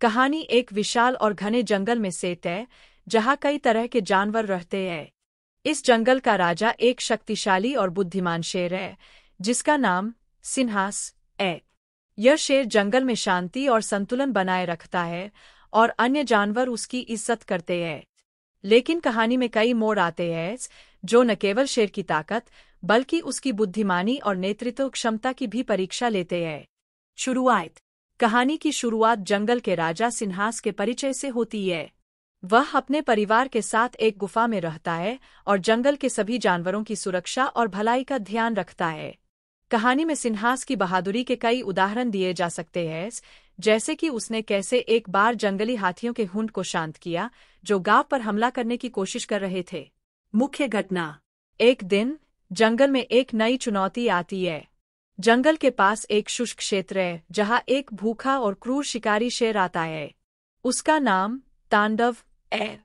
कहानी एक विशाल और घने जंगल में से तय जहाँ कई तरह के जानवर रहते हैं इस जंगल का राजा एक शक्तिशाली और बुद्धिमान शेर है जिसका नाम सिन्हास है यह शेर जंगल में शांति और संतुलन बनाए रखता है और अन्य जानवर उसकी इज्जत करते हैं लेकिन कहानी में कई मोड़ आते हैं जो न केवल शेर की ताकत बल्कि उसकी बुद्धिमानी और नेतृत्व क्षमता की भी परीक्षा लेते हैं शुरुआत कहानी की शुरुआत जंगल के राजा सिन्हास के परिचय से होती है वह अपने परिवार के साथ एक गुफा में रहता है और जंगल के सभी जानवरों की सुरक्षा और भलाई का ध्यान रखता है कहानी में सिन्हास की बहादुरी के कई उदाहरण दिए जा सकते हैं जैसे कि उसने कैसे एक बार जंगली हाथियों के हुंड को शांत किया जो गांव पर हमला करने की कोशिश कर रहे थे मुख्य घटना एक दिन जंगल में एक नई चुनौती आती है जंगल के पास एक शुष्क क्षेत्र है जहाँ एक भूखा और क्रूर शिकारी शेर आता है उसका नाम तांडव है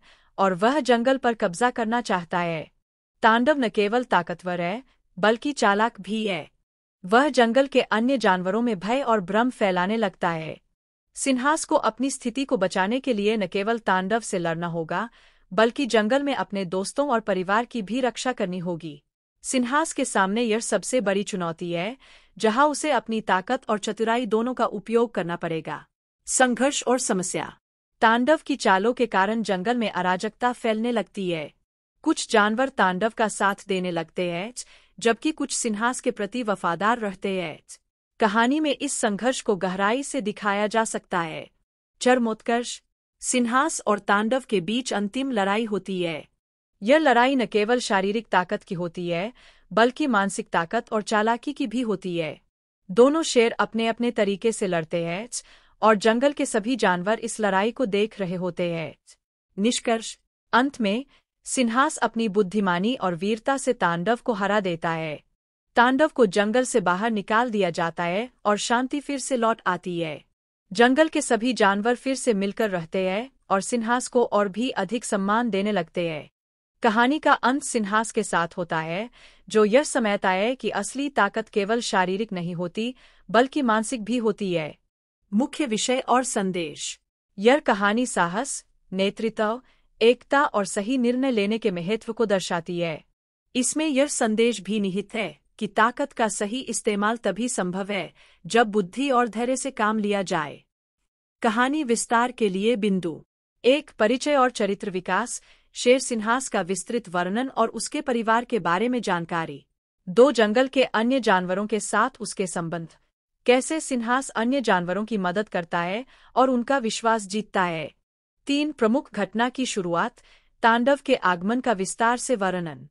और वह जंगल पर कब्जा करना चाहता है तांडव न केवल ताकतवर है बल्कि चालाक भी है वह जंगल के अन्य जानवरों में भय और भ्रम फैलाने लगता है सिन्हास को अपनी स्थिति को बचाने के लिए न केवल तांडव से लड़ना होगा बल्कि जंगल में अपने दोस्तों और परिवार की भी रक्षा करनी होगी सिन्हास के सामने यह सबसे बड़ी चुनौती है जहां उसे अपनी ताकत और चतुराई दोनों का उपयोग करना पड़ेगा संघर्ष और समस्या तांडव की चालों के कारण जंगल में अराजकता फैलने लगती है कुछ जानवर तांडव का साथ देने लगते हैं जबकि कुछ सिन्हास के प्रति वफादार रहते हैं कहानी में इस संघर्ष को गहराई से दिखाया जा सकता है चरमोत्कर्ष सिन्हास और तांडव के बीच अंतिम लड़ाई होती है यह लड़ाई न केवल शारीरिक ताकत की होती है बल्कि मानसिक ताकत और चालाकी की भी होती है दोनों शेर अपने अपने तरीके से लड़ते हैं और जंगल के सभी जानवर इस लड़ाई को देख रहे होते हैं निष्कर्ष अंत में सिन्हास अपनी बुद्धिमानी और वीरता से तांडव को हरा देता है तांडव को जंगल से बाहर निकाल दिया जाता है और शांति फिर से लौट आती है जंगल के सभी जानवर फिर से मिलकर रहते हैं और सिन्हास को और भी अधिक सम्मान देने लगते हैं कहानी का अंत सिन्हास के साथ होता है जो यह समयता है कि असली ताकत केवल शारीरिक नहीं होती बल्कि मानसिक भी होती है मुख्य विषय और संदेश यह कहानी साहस नेतृत्व एकता और सही निर्णय लेने के महत्व को दर्शाती है इसमें यह संदेश भी निहित है कि ताकत का सही इस्तेमाल तभी संभव है जब बुद्धि और धैर्य से काम लिया जाए कहानी विस्तार के लिए बिंदु एक परिचय और चरित्र विकास शेर सिन्हास का विस्तृत वर्णन और उसके परिवार के बारे में जानकारी दो जंगल के अन्य जानवरों के साथ उसके संबंध कैसे सिन्हास अन्य जानवरों की मदद करता है और उनका विश्वास जीतता है तीन प्रमुख घटना की शुरुआत तांडव के आगमन का विस्तार से वर्णन